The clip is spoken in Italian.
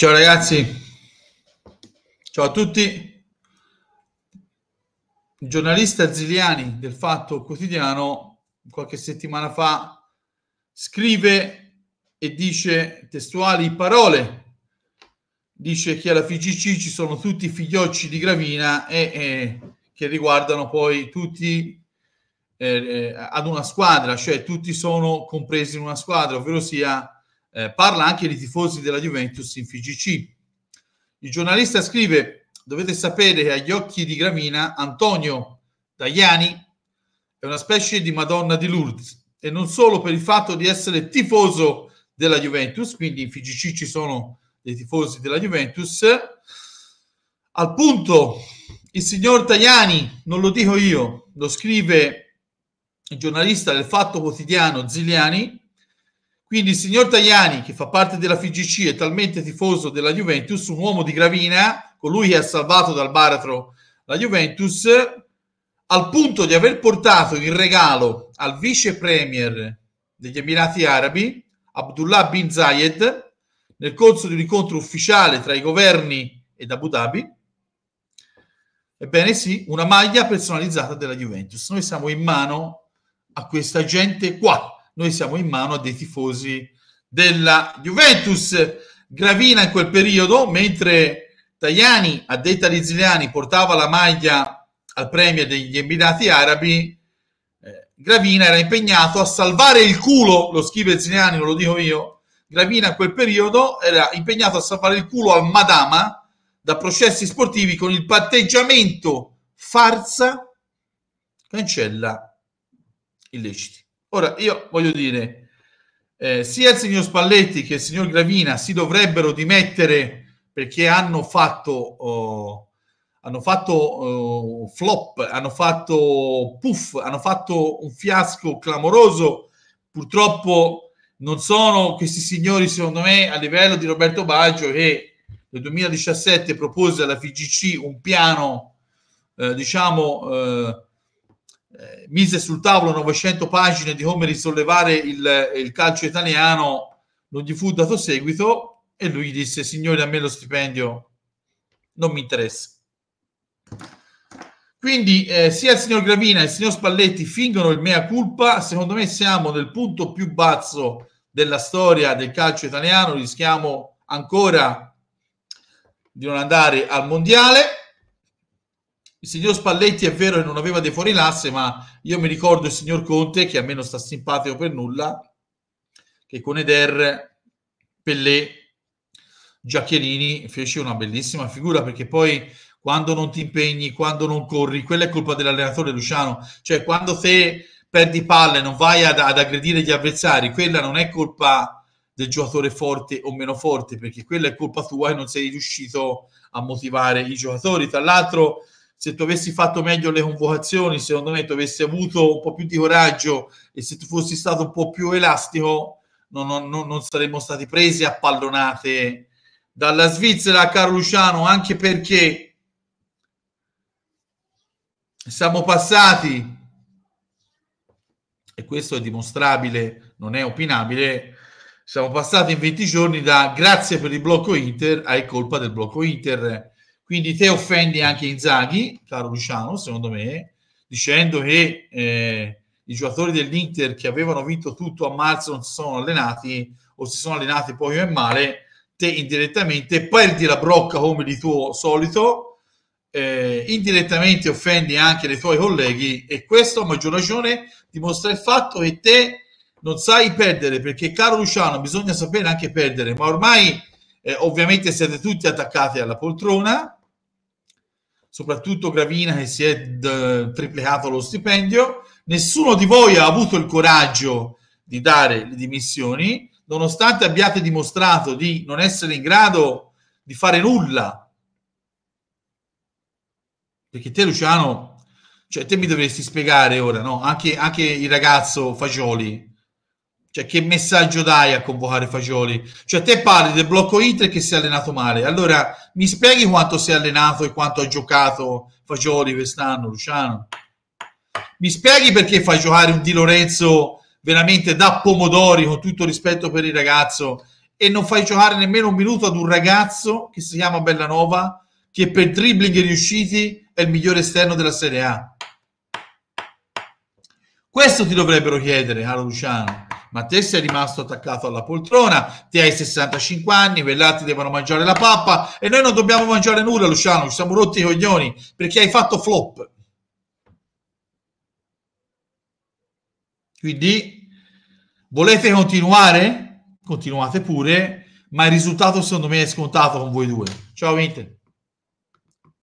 Ciao ragazzi, ciao a tutti. Il giornalista Ziliani del Fatto Quotidiano qualche settimana fa scrive e dice testuali parole, dice che alla FIGC ci sono tutti i figliocci di Gravina e, e che riguardano poi tutti eh, eh ad una squadra, cioè tutti sono compresi in una squadra, ovvero sia eh, parla anche dei tifosi della Juventus in FGC. Il giornalista scrive, dovete sapere che agli occhi di Gravina Antonio Tajani è una specie di Madonna di Lourdes e non solo per il fatto di essere tifoso della Juventus, quindi in FGC ci sono dei tifosi della Juventus, al punto il signor Tajani, non lo dico io, lo scrive il giornalista del Fatto Quotidiano Ziliani, quindi il signor Tajani, che fa parte della FIGC, è talmente tifoso della Juventus, un uomo di gravina, colui che ha salvato dal baratro la Juventus, al punto di aver portato in regalo al vice premier degli Emirati Arabi, Abdullah bin Zayed, nel corso di un incontro ufficiale tra i governi ed Abu Dhabi, ebbene sì, una maglia personalizzata della Juventus. Noi siamo in mano a questa gente qua noi siamo in mano a dei tifosi della Juventus. Gravina in quel periodo, mentre Tajani, a detta di Ziliani, portava la maglia al premio degli Emirati Arabi, eh, Gravina era impegnato a salvare il culo, lo scrive Ziliani, non lo dico io, Gravina in quel periodo era impegnato a salvare il culo al Madama da processi sportivi con il patteggiamento farsa cancella illeciti. Ora, io voglio dire, eh, sia il signor Spalletti che il signor Gravina si dovrebbero dimettere perché hanno fatto, oh, hanno fatto oh, flop, hanno fatto puff, hanno fatto un fiasco clamoroso. Purtroppo non sono questi signori, secondo me, a livello di Roberto Baggio che nel 2017 propose alla FIGC un piano, eh, diciamo... Eh, eh, mise sul tavolo 900 pagine di come risollevare il, il calcio italiano, non gli fu dato seguito e lui disse, signori, a me lo stipendio non mi interessa. Quindi eh, sia il signor Gravina e il signor Spalletti fingono il mea culpa, secondo me siamo nel punto più basso della storia del calcio italiano, rischiamo ancora di non andare al mondiale il signor Spalletti è vero che non aveva dei fuori l'asse, ma io mi ricordo il signor Conte, che a me non sta simpatico per nulla, che con Eder, Pellè, Giacchierini fece una bellissima figura, perché poi quando non ti impegni, quando non corri, quella è colpa dell'allenatore Luciano. Cioè, quando te perdi palle, non vai ad, ad aggredire gli avversari, quella non è colpa del giocatore forte o meno forte, perché quella è colpa tua e non sei riuscito a motivare i giocatori. Tra l'altro se tu avessi fatto meglio le convocazioni, secondo me tu avessi avuto un po' più di coraggio e se tu fossi stato un po' più elastico, non, non, non saremmo stati presi a pallonate dalla Svizzera, caro Luciano, anche perché siamo passati, e questo è dimostrabile, non è opinabile, siamo passati in 20 giorni da grazie per il blocco Inter ai colpa del blocco Inter quindi te offendi anche Inzaghi, caro Luciano, secondo me, dicendo che eh, i giocatori dell'Inter che avevano vinto tutto a marzo non si sono allenati o si sono allenati poi o è male, te indirettamente perdi la brocca come di tuo solito, eh, indirettamente offendi anche dei tuoi colleghi e questo a maggior ragione dimostra il fatto che te non sai perdere perché caro Luciano bisogna sapere anche perdere, ma ormai eh, ovviamente siete tutti attaccati alla poltrona soprattutto Gravina che si è d- eh, triplicato lo stipendio, nessuno di voi ha avuto il coraggio di dare le dimissioni, nonostante abbiate dimostrato di non essere in grado di fare nulla. Perché te, Luciano, cioè te mi dovresti spiegare ora, no? Anche, anche il ragazzo Fagioli, cioè, che messaggio dai a convocare Fagioli? Cioè, te parli del blocco Inter che si è allenato male. Allora, mi spieghi quanto si è allenato e quanto ha giocato Fagioli quest'anno, Luciano? Mi spieghi perché fai giocare un Di Lorenzo veramente da pomodori, con tutto rispetto per il ragazzo, e non fai giocare nemmeno un minuto ad un ragazzo che si chiama Bellanova, che per dribbling riusciti è il migliore esterno della Serie A? Questo ti dovrebbero chiedere, caro Luciano ma te sei rimasto attaccato alla poltrona, ti hai 65 anni, Vellati devono mangiare la pappa e noi non dobbiamo mangiare nulla, Luciano, ci siamo rotti i coglioni perché hai fatto flop. Quindi volete continuare? Continuate pure, ma il risultato secondo me è scontato con voi due. Ciao Vinter.